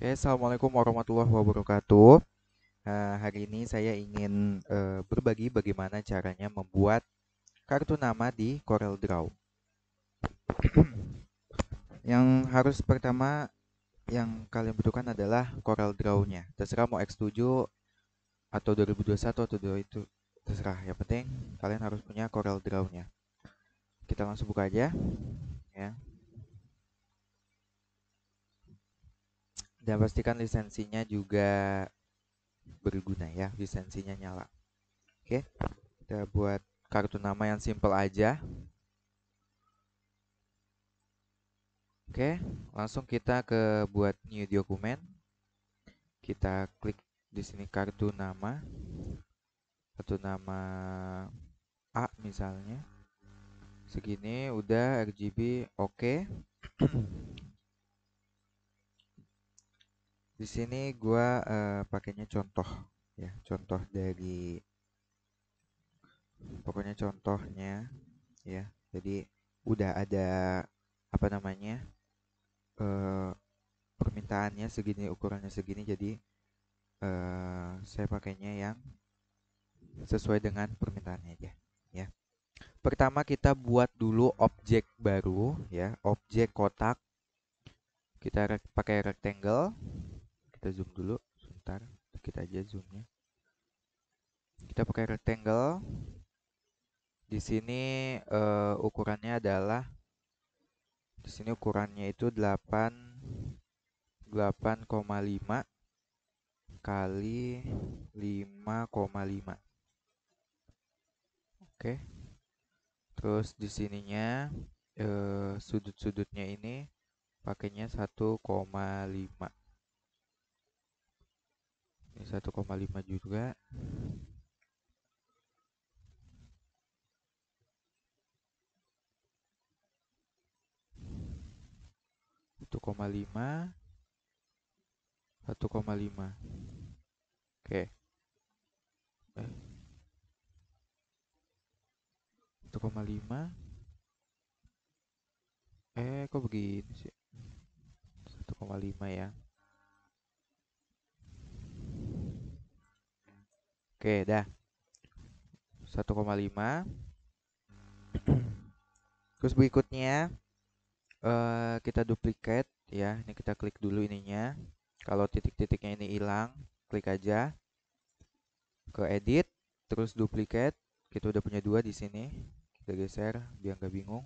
Oke, Assalamualaikum warahmatullahi wabarakatuh. Nah, hari ini saya ingin uh, berbagi bagaimana caranya membuat kartu nama di Corel Draw. yang harus pertama yang kalian butuhkan adalah Corel Draw-nya. Terserah mau X7 atau 2021 atau 2 itu terserah. Yang penting kalian harus punya Corel Draw-nya. Kita langsung buka aja. Ya. dan pastikan lisensinya juga berguna ya lisensinya nyala oke kita buat kartu nama yang simple aja oke langsung kita ke buat new document. kita klik di sini kartu nama kartu nama A misalnya segini udah RGB oke okay. Di sini gua uh, pakainya contoh ya, contoh dari pokoknya contohnya ya. Jadi udah ada apa namanya? Uh, permintaannya segini, ukurannya segini. Jadi uh, saya pakainya yang sesuai dengan permintaannya aja ya. Pertama kita buat dulu objek baru ya, objek kotak. Kita pakai rectangle kita zoom dulu sebentar kita aja zoomnya kita pakai rectangle di sini uh, ukurannya adalah di sini ukurannya itu 8 8,5 kali 5,5 Oke. Terus di sininya uh, sudut-sudutnya ini pakainya 1,5 ini 1,5 juga satu koma lima satu koma lima oke satu koma lima eh kok begini sih satu koma lima ya Oke, dah. 1,5. Terus berikutnya uh, kita duplikat ya. Ini kita klik dulu ininya. Kalau titik-titiknya ini hilang, klik aja ke edit, terus duplikat. Kita udah punya dua di sini. Kita geser biar nggak bingung.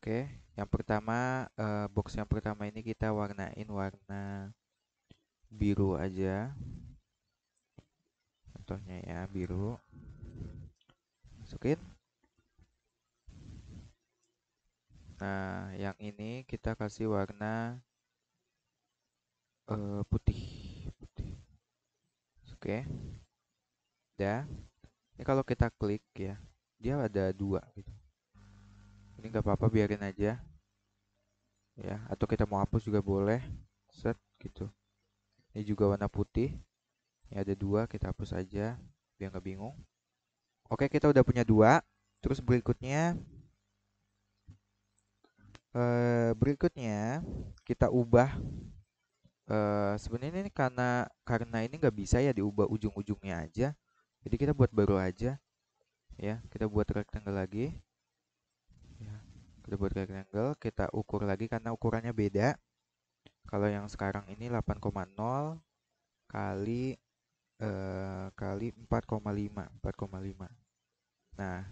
Oke, yang pertama uh, box yang pertama ini kita warnain warna biru aja contohnya ya biru masukin nah yang ini kita kasih warna uh, putih putih oke okay. ya ini kalau kita klik ya dia ada dua gitu ini nggak apa-apa biarin aja ya atau kita mau hapus juga boleh set gitu ini juga warna putih ini ada dua, kita hapus aja biar nggak bingung. Oke, kita udah punya dua. Terus berikutnya, eh, berikutnya kita ubah. Eh, Sebenarnya ini karena karena ini nggak bisa ya diubah ujung-ujungnya aja. Jadi kita buat baru aja. Ya, kita buat rectangle lagi. Ya, kita buat rectangle, kita ukur lagi karena ukurannya beda. Kalau yang sekarang ini 8,0 kali Eh, kali 4,5 4,5 nah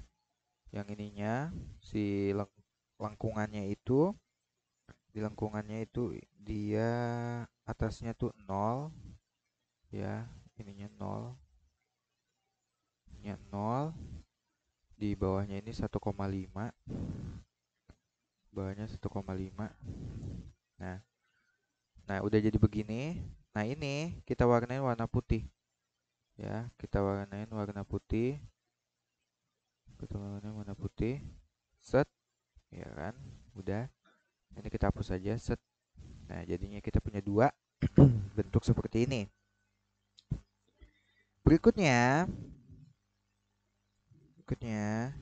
yang ininya si leng lengkungannya itu di lengkungannya itu dia atasnya tuh 0 ya ininya 0 ininya 0 di bawahnya ini 1,5 bawahnya 1,5 nah nah udah jadi begini nah ini kita warnain warna putih ya kita warnain warna putih kita warnain warna putih set ya kan udah ini kita hapus saja set nah jadinya kita punya dua bentuk seperti ini berikutnya berikutnya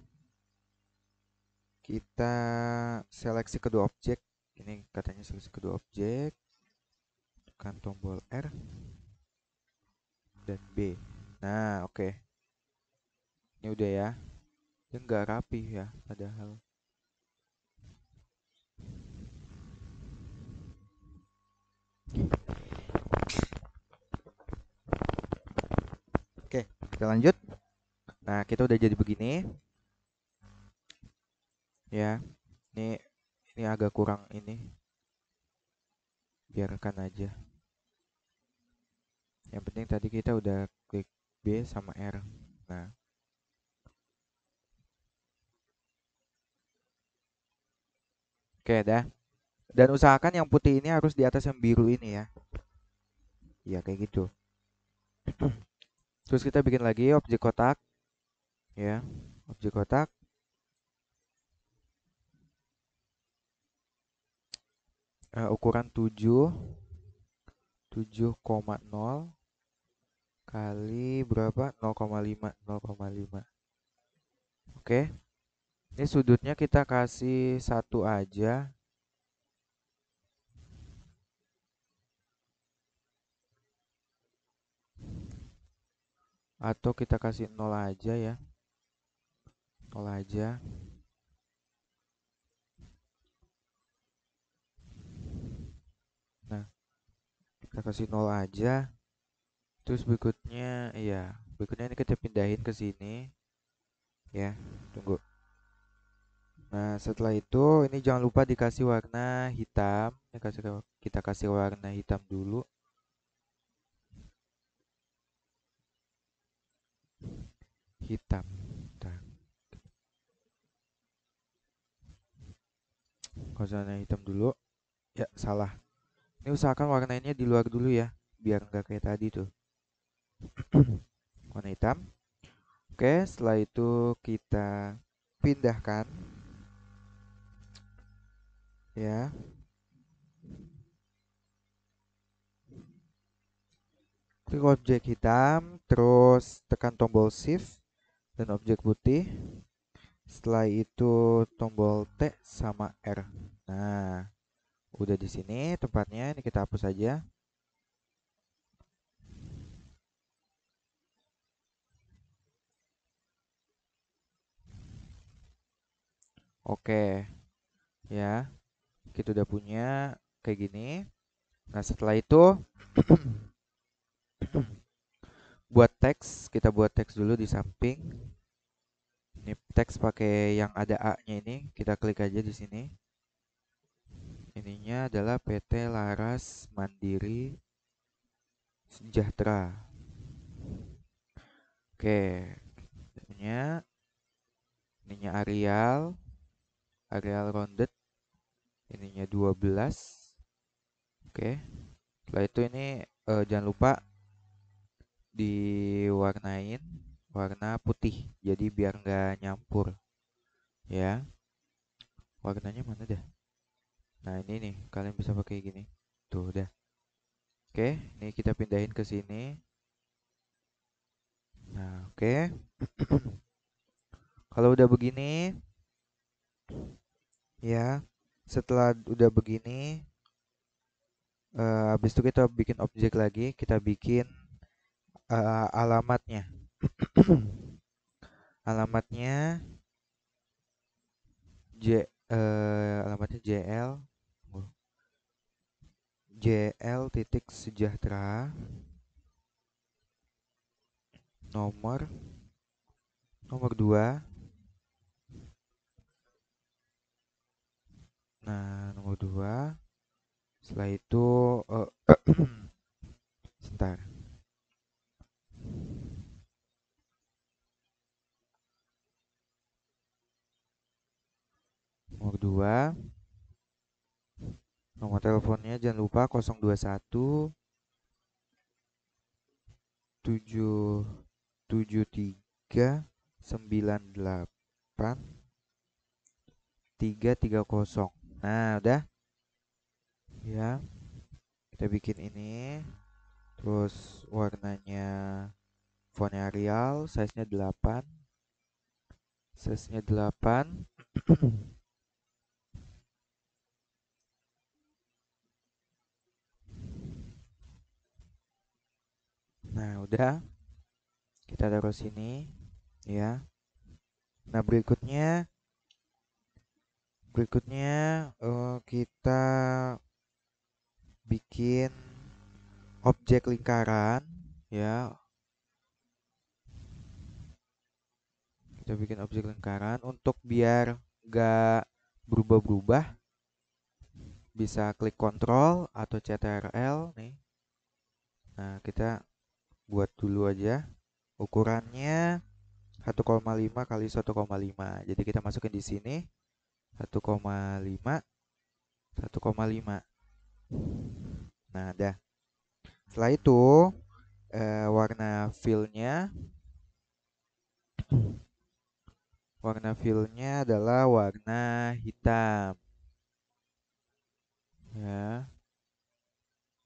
kita seleksi kedua objek ini katanya seleksi kedua objek tekan tombol R dan B. Nah, oke. Okay. Ini udah ya. Ini nggak rapi ya, padahal. Oke, okay, kita lanjut. Nah, kita udah jadi begini. Ya. Ini ini agak kurang ini. Biarkan aja yang penting tadi kita udah klik B sama R nah oke dah dan usahakan yang putih ini harus di atas yang biru ini ya ya kayak gitu terus kita bikin lagi objek kotak ya objek kotak uh, ukuran 7 7,0 kali berapa 0,5 0,5 oke ini sudutnya kita kasih satu aja atau kita kasih nol aja ya nol aja nah kita kasih nol aja terus berikutnya iya berikutnya ini kita pindahin ke sini ya tunggu nah setelah itu ini jangan lupa dikasih warna hitam kasih, kita kasih warna hitam dulu hitam warna hitam dulu ya salah ini usahakan warnanya di luar dulu ya biar enggak kayak tadi tuh warna hitam oke setelah itu kita pindahkan ya klik objek hitam terus tekan tombol shift dan objek putih setelah itu tombol T sama R nah udah di sini tempatnya ini kita hapus aja. Oke. Ya. Kita gitu udah punya kayak gini. Nah, setelah itu buat teks, kita buat teks dulu di samping. Ini teks pakai yang ada A-nya ini, kita klik aja di sini. Ininya adalah PT Laras Mandiri Sejahtera. Oke, ininya ininya Arial, areal rounded ininya 12 oke okay. setelah itu ini uh, jangan lupa diwarnain warna putih jadi biar nggak nyampur ya warnanya mana dah nah ini nih kalian bisa pakai gini tuh udah oke okay. ini kita pindahin ke sini nah oke okay. kalau udah begini ya setelah udah begini uh, habis itu kita bikin objek lagi kita bikin uh, alamatnya alamatnya j uh, alamatnya jl jl titik sejahtera nomor nomor 2 Nah, nomor dua, setelah itu, eh, sebentar. nomor dua. nomor teleponnya jangan lupa 021 773 98 330 Nah, udah. Ya. Kita bikin ini. Terus warnanya font Arial size-nya 8. Size-nya 8. Nah, udah. Kita taruh sini, ya. Nah, berikutnya berikutnya uh, kita bikin objek lingkaran ya kita bikin objek lingkaran untuk biar gak berubah-berubah bisa klik kontrol atau CTRL nih nah kita buat dulu aja ukurannya 1,5 kali 1,5 jadi kita masukin di sini 1,5 1,5 nah ada. setelah itu eh, warna fillnya warna fillnya adalah warna hitam ya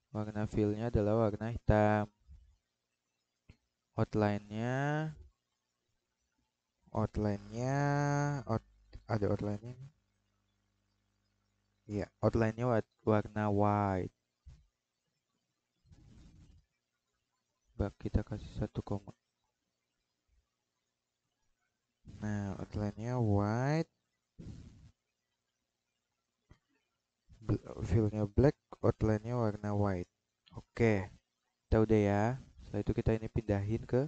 warna fillnya adalah warna hitam outline-nya outline-nya out, ada outline-nya ya outline-nya warna white. Bak kita kasih satu koma. Nah, outline-nya white. Fill-nya black, outline-nya warna white. Oke. Okay. Kita udah ya. Setelah itu kita ini pindahin ke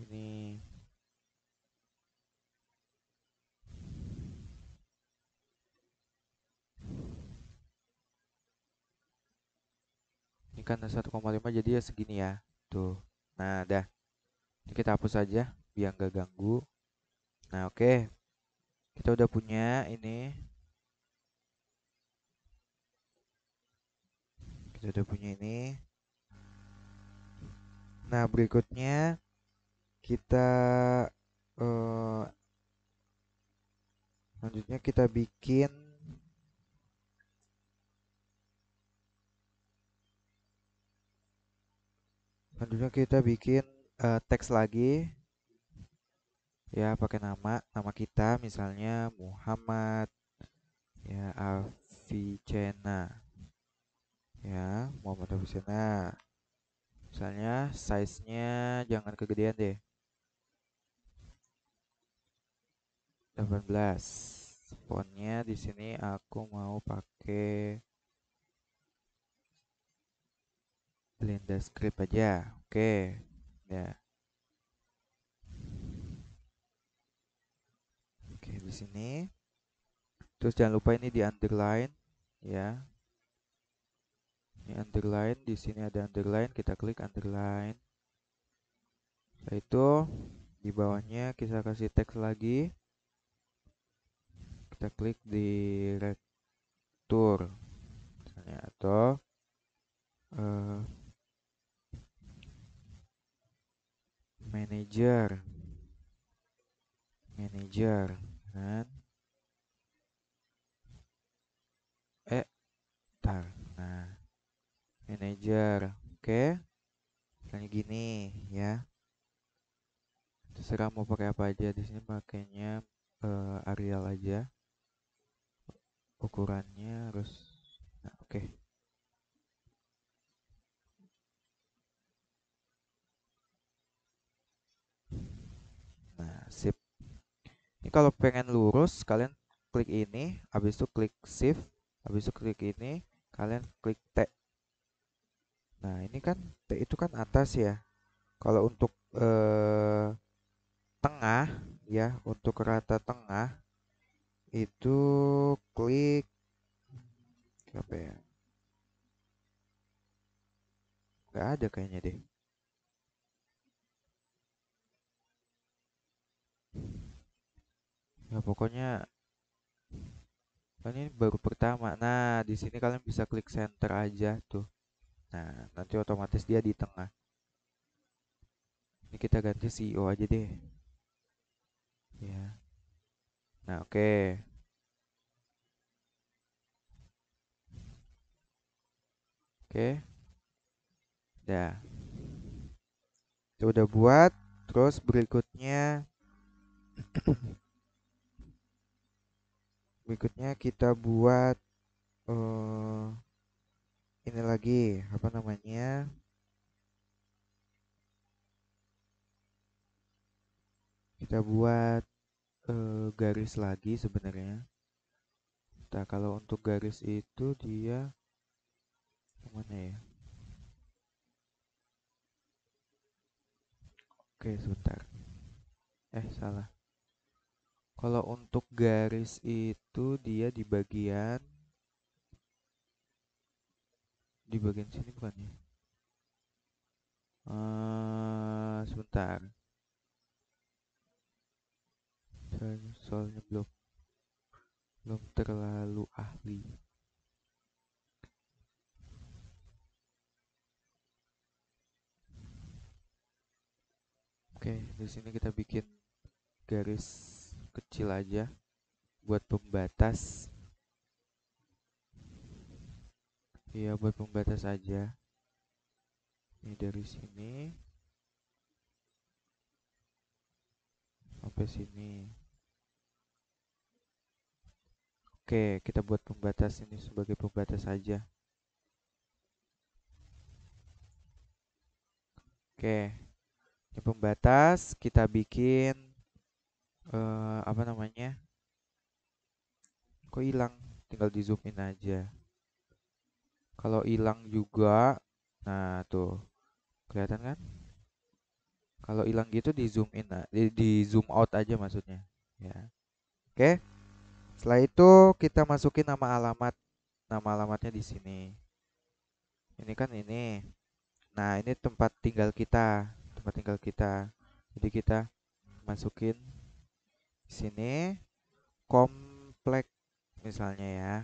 ini dikalikan 1,5 jadi ya segini ya. Tuh. Nah, dah. Ini kita hapus aja biar nggak ganggu. Nah, oke. Okay. Kita udah punya ini. Kita udah punya ini. Nah, berikutnya kita uh, selanjutnya kita bikin selanjutnya kita bikin uh, teks lagi ya pakai nama nama kita misalnya Muhammad ya Avicenna ya Muhammad Avicenna misalnya size-nya jangan kegedean deh 18 fontnya di sini aku mau pakai Blender script aja. Oke. Okay. Ya. Oke, okay, di sini. Terus jangan lupa ini di underline ya. Ini underline, di sini ada underline, kita klik underline. Setelah itu di bawahnya kita kasih teks lagi. Kita klik di retur misalnya atau uh, manager manager kan eh tar nah manager oke okay. misalnya gini ya terserah mau pakai apa aja di sini pakainya uh, Arial aja ukurannya harus nah, oke okay. sip ini kalau pengen lurus kalian klik ini habis itu klik shift habis itu klik ini kalian klik T nah ini kan T itu kan atas ya kalau untuk eh, tengah ya untuk rata tengah itu klik apa ya nggak ada kayaknya deh ya pokoknya kan ini baru pertama nah di sini kalian bisa klik center aja tuh nah nanti otomatis dia di tengah ini kita ganti CEO aja deh ya nah oke okay. oke okay. dah itu udah buat terus berikutnya berikutnya kita buat uh, ini lagi apa namanya kita buat uh, garis lagi sebenarnya nah kalau untuk garis itu dia kemana ya oke sebentar eh salah kalau untuk garis itu dia di bagian di bagian sini bukan ya? Uh, sebentar. Soalnya belum belum terlalu ahli. Oke, di sini kita bikin garis kecil aja buat pembatas iya buat pembatas aja ini dari sini sampai sini oke kita buat pembatas ini sebagai pembatas aja oke ini pembatas kita bikin uh, apa namanya? Kok hilang? Tinggal di zoom in aja. Kalau hilang juga, nah tuh. Kelihatan kan? Kalau hilang gitu di zoom in di, di zoom out aja maksudnya, ya. Oke. Setelah itu kita masukin nama alamat. Nama alamatnya di sini. Ini kan ini. Nah, ini tempat tinggal kita, tempat tinggal kita. Jadi kita masukin sini kompleks misalnya ya.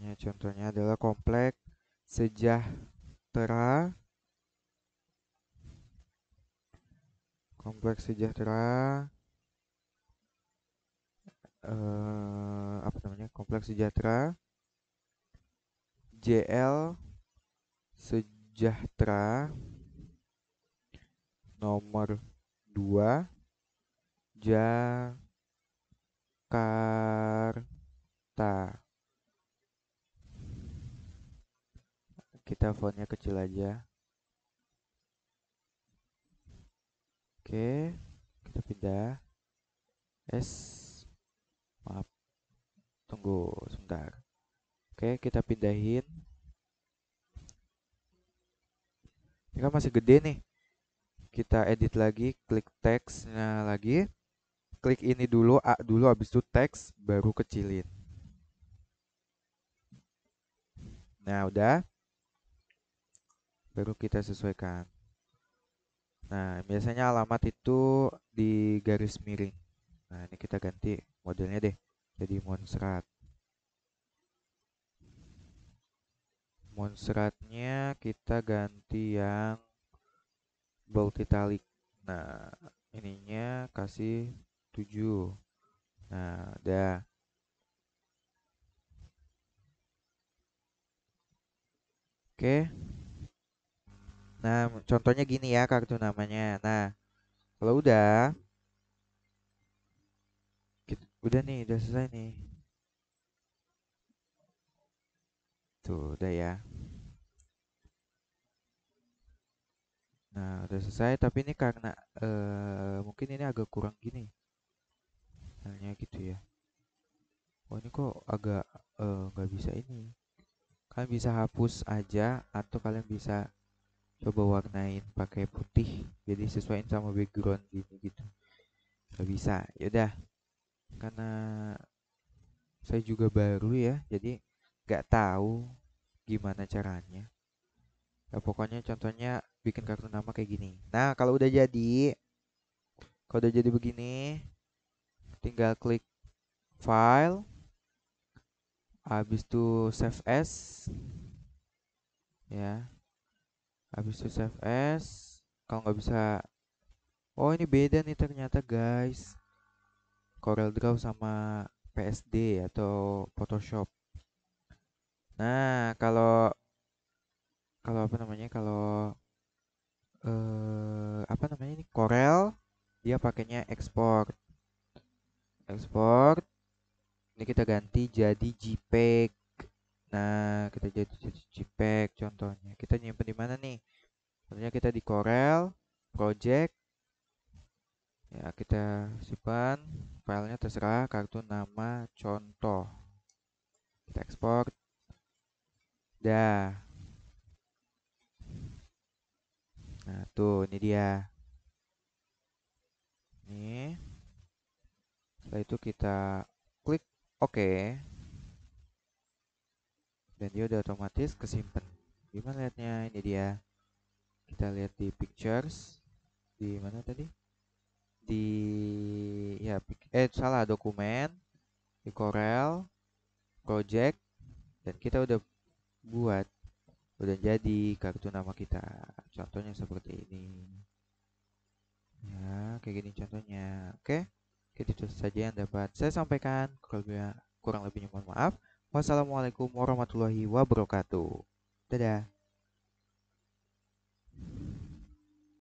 Ini contohnya adalah kompleks sejahtera kompleks sejahtera eh, apa namanya kompleks sejahtera JL sejahtera nomor 2 Jakarta. Kita fontnya kecil aja. Oke, kita pindah. S. Maaf. Tunggu sebentar. Oke, kita pindahin. Ini kan masih gede nih. Kita edit lagi, klik teksnya lagi klik ini dulu, A dulu, habis itu teks, baru kecilin. Nah, udah. Baru kita sesuaikan. Nah, biasanya alamat itu di garis miring. Nah, ini kita ganti modelnya deh. Jadi Monserrat. Monserratnya kita ganti yang bold italic. Nah, ininya kasih 7. Nah, udah. Oke. Nah, contohnya gini ya kartu namanya. Nah, kalau udah kita, udah nih, udah selesai nih. Tuh, udah ya. Nah, udah selesai tapi ini karena uh, mungkin ini agak kurang gini sinyalnya gitu ya oh ini kok agak eh, nggak uh, bisa ini kalian bisa hapus aja atau kalian bisa coba warnain pakai putih jadi sesuaiin sama background gini gitu nggak bisa yaudah karena saya juga baru ya jadi nggak tahu gimana caranya ya pokoknya contohnya bikin kartu nama kayak gini nah kalau udah jadi kalau udah jadi begini tinggal klik file habis itu save as ya habis itu save as kalau nggak bisa oh ini beda nih ternyata guys Corel Draw sama PSD atau Photoshop nah kalau kalau apa namanya kalau eh apa namanya ini Corel dia pakainya export export ini kita ganti jadi JPEG nah kita jadi JPEG contohnya kita nyimpen di mana nih contohnya kita di Corel project ya kita simpan filenya terserah kartu nama contoh kita ekspor dah nah tuh ini dia nih setelah itu kita klik OK. Dan dia udah otomatis kesimpan. Gimana lihatnya? Ini dia. Kita lihat di pictures. Di mana tadi? Di ya eh salah dokumen di Corel project dan kita udah buat udah jadi kartu nama kita contohnya seperti ini ya kayak gini contohnya oke okay? Jadi itu saja yang dapat saya sampaikan. Kalau Kurang, kurang lebihnya mohon maaf. Wassalamualaikum warahmatullahi wabarakatuh. Dadah.